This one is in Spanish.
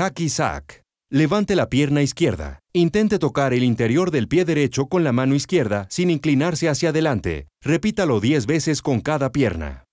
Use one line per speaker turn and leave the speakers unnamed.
Hacky Sack. Levante la pierna izquierda. Intente tocar el interior del pie derecho con la mano izquierda sin inclinarse hacia adelante. Repítalo 10 veces con cada pierna.